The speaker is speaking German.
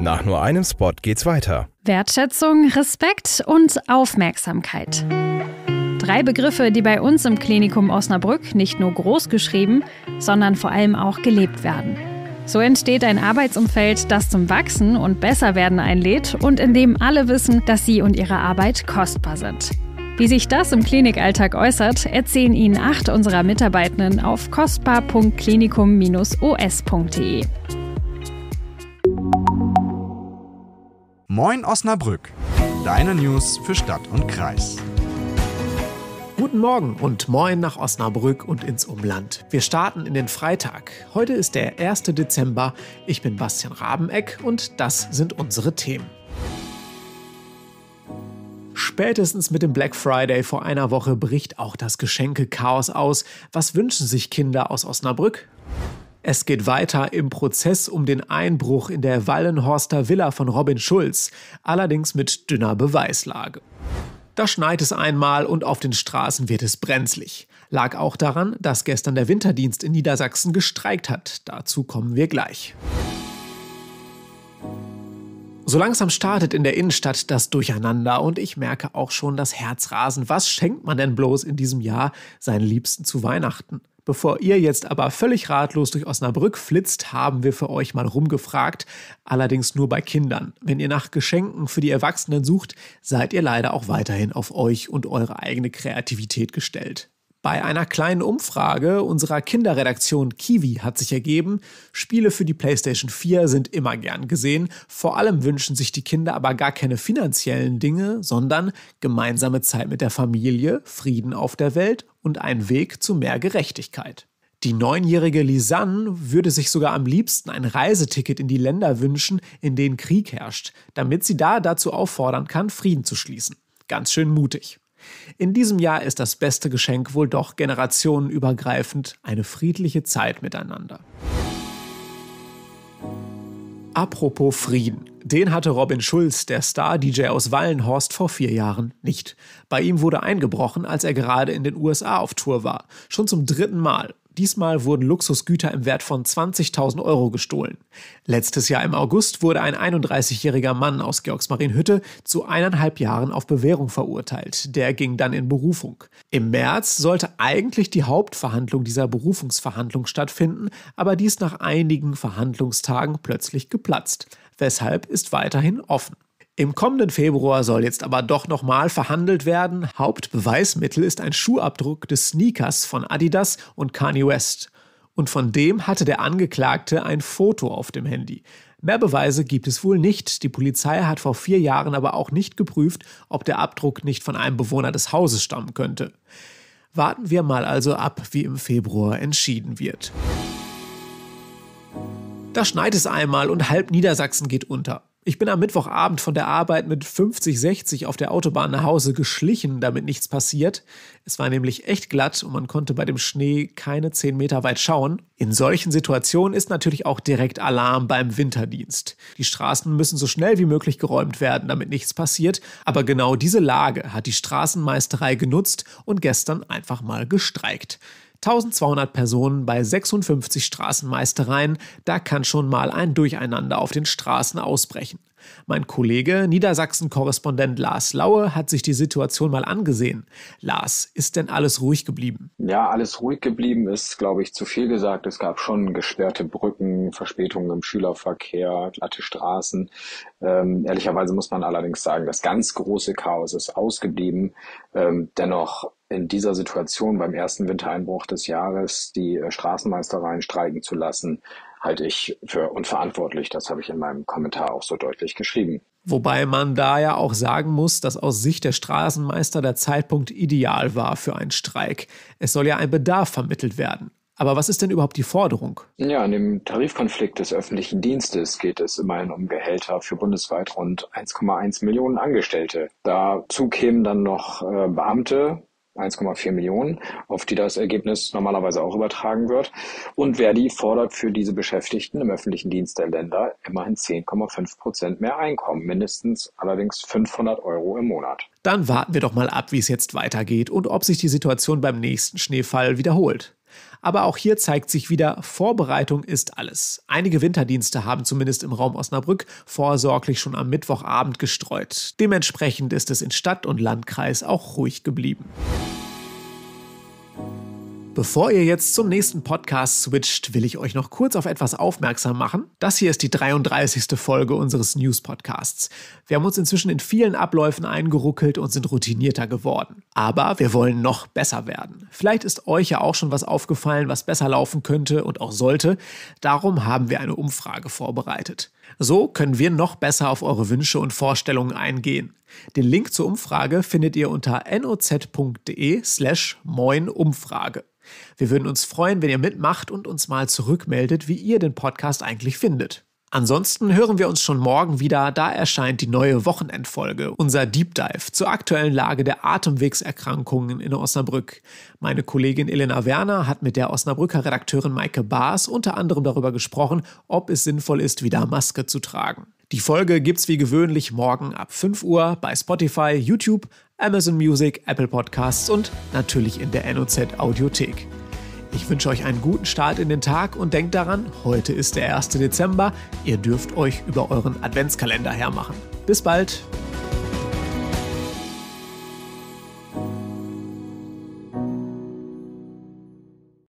Nach nur einem Spot geht's weiter. Wertschätzung, Respekt und Aufmerksamkeit. Drei Begriffe, die bei uns im Klinikum Osnabrück nicht nur groß geschrieben, sondern vor allem auch gelebt werden. So entsteht ein Arbeitsumfeld, das zum Wachsen und Besserwerden einlädt und in dem alle wissen, dass sie und ihre Arbeit kostbar sind. Wie sich das im Klinikalltag äußert, erzählen Ihnen acht unserer Mitarbeitenden auf kostbar.klinikum-os.de. Moin Osnabrück, deine News für Stadt und Kreis. Guten Morgen und moin nach Osnabrück und ins Umland. Wir starten in den Freitag. Heute ist der 1. Dezember. Ich bin Bastian Rabeneck und das sind unsere Themen. Spätestens mit dem Black Friday vor einer Woche bricht auch das Geschenke-Chaos aus. Was wünschen sich Kinder aus Osnabrück? Es geht weiter im Prozess um den Einbruch in der Wallenhorster Villa von Robin Schulz, allerdings mit dünner Beweislage. Da schneit es einmal und auf den Straßen wird es brenzlig. Lag auch daran, dass gestern der Winterdienst in Niedersachsen gestreikt hat. Dazu kommen wir gleich. So langsam startet in der Innenstadt das Durcheinander und ich merke auch schon das Herzrasen. Was schenkt man denn bloß in diesem Jahr seinen Liebsten zu Weihnachten? Bevor ihr jetzt aber völlig ratlos durch Osnabrück flitzt, haben wir für euch mal rumgefragt, allerdings nur bei Kindern. Wenn ihr nach Geschenken für die Erwachsenen sucht, seid ihr leider auch weiterhin auf euch und eure eigene Kreativität gestellt. Bei einer kleinen Umfrage unserer Kinderredaktion Kiwi hat sich ergeben, Spiele für die PlayStation 4 sind immer gern gesehen. Vor allem wünschen sich die Kinder aber gar keine finanziellen Dinge, sondern gemeinsame Zeit mit der Familie, Frieden auf der Welt und einen Weg zu mehr Gerechtigkeit. Die neunjährige Lisanne würde sich sogar am liebsten ein Reiseticket in die Länder wünschen, in denen Krieg herrscht, damit sie da dazu auffordern kann, Frieden zu schließen. Ganz schön mutig. In diesem Jahr ist das beste Geschenk wohl doch generationenübergreifend eine friedliche Zeit miteinander. Apropos Frieden. Den hatte Robin Schulz, der Star-DJ aus Wallenhorst, vor vier Jahren nicht. Bei ihm wurde eingebrochen, als er gerade in den USA auf Tour war. Schon zum dritten Mal. Diesmal wurden Luxusgüter im Wert von 20.000 Euro gestohlen. Letztes Jahr im August wurde ein 31-jähriger Mann aus Georgsmarienhütte zu eineinhalb Jahren auf Bewährung verurteilt. Der ging dann in Berufung. Im März sollte eigentlich die Hauptverhandlung dieser Berufungsverhandlung stattfinden, aber dies nach einigen Verhandlungstagen plötzlich geplatzt. Weshalb ist weiterhin offen. Im kommenden Februar soll jetzt aber doch nochmal verhandelt werden. Hauptbeweismittel ist ein Schuhabdruck des Sneakers von Adidas und Kanye West. Und von dem hatte der Angeklagte ein Foto auf dem Handy. Mehr Beweise gibt es wohl nicht. Die Polizei hat vor vier Jahren aber auch nicht geprüft, ob der Abdruck nicht von einem Bewohner des Hauses stammen könnte. Warten wir mal also ab, wie im Februar entschieden wird. Da schneit es einmal und halb Niedersachsen geht unter. Ich bin am Mittwochabend von der Arbeit mit 50, 60 auf der Autobahn nach Hause geschlichen, damit nichts passiert. Es war nämlich echt glatt und man konnte bei dem Schnee keine 10 Meter weit schauen. In solchen Situationen ist natürlich auch direkt Alarm beim Winterdienst. Die Straßen müssen so schnell wie möglich geräumt werden, damit nichts passiert. Aber genau diese Lage hat die Straßenmeisterei genutzt und gestern einfach mal gestreikt. 1200 Personen bei 56 Straßenmeistereien, da kann schon mal ein Durcheinander auf den Straßen ausbrechen. Mein Kollege, Niedersachsen-Korrespondent Lars Laue, hat sich die Situation mal angesehen. Lars, ist denn alles ruhig geblieben? Ja, alles ruhig geblieben ist, glaube ich, zu viel gesagt. Es gab schon gesperrte Brücken, Verspätungen im Schülerverkehr, glatte Straßen. Ähm, ehrlicherweise muss man allerdings sagen, das ganz große Chaos ist ausgeblieben. Ähm, dennoch in dieser Situation beim ersten Wintereinbruch des Jahres die äh, Straßenmeistereien streiken zu lassen, halte ich für unverantwortlich. Das habe ich in meinem Kommentar auch so deutlich geschrieben. Wobei man da ja auch sagen muss, dass aus Sicht der Straßenmeister der Zeitpunkt ideal war für einen Streik. Es soll ja ein Bedarf vermittelt werden. Aber was ist denn überhaupt die Forderung? Ja, in dem Tarifkonflikt des öffentlichen Dienstes geht es immerhin um Gehälter für bundesweit rund 1,1 Millionen Angestellte. Dazu kämen dann noch äh, Beamte, 1,4 Millionen, auf die das Ergebnis normalerweise auch übertragen wird. Und Verdi fordert für diese Beschäftigten im öffentlichen Dienst der Länder immerhin 10,5 Prozent mehr Einkommen, mindestens allerdings 500 Euro im Monat. Dann warten wir doch mal ab, wie es jetzt weitergeht und ob sich die Situation beim nächsten Schneefall wiederholt. Aber auch hier zeigt sich wieder, Vorbereitung ist alles. Einige Winterdienste haben zumindest im Raum Osnabrück vorsorglich schon am Mittwochabend gestreut. Dementsprechend ist es in Stadt und Landkreis auch ruhig geblieben. Bevor ihr jetzt zum nächsten Podcast switcht, will ich euch noch kurz auf etwas aufmerksam machen. Das hier ist die 33. Folge unseres News-Podcasts. Wir haben uns inzwischen in vielen Abläufen eingeruckelt und sind routinierter geworden. Aber wir wollen noch besser werden. Vielleicht ist euch ja auch schon was aufgefallen, was besser laufen könnte und auch sollte. Darum haben wir eine Umfrage vorbereitet. So können wir noch besser auf eure Wünsche und Vorstellungen eingehen. Den Link zur Umfrage findet ihr unter noz.de/slash moinumfrage. Wir würden uns freuen, wenn ihr mitmacht und uns mal zurückmeldet, wie ihr den Podcast eigentlich findet. Ansonsten hören wir uns schon morgen wieder, da erscheint die neue Wochenendfolge, unser Deep Dive zur aktuellen Lage der Atemwegserkrankungen in Osnabrück. Meine Kollegin Elena Werner hat mit der Osnabrücker Redakteurin Maike Baas unter anderem darüber gesprochen, ob es sinnvoll ist, wieder Maske zu tragen. Die Folge gibt's wie gewöhnlich morgen ab 5 Uhr bei Spotify, YouTube, Amazon Music, Apple Podcasts und natürlich in der NOZ Audiothek. Ich wünsche euch einen guten Start in den Tag und denkt daran, heute ist der 1. Dezember. Ihr dürft euch über euren Adventskalender hermachen. Bis bald!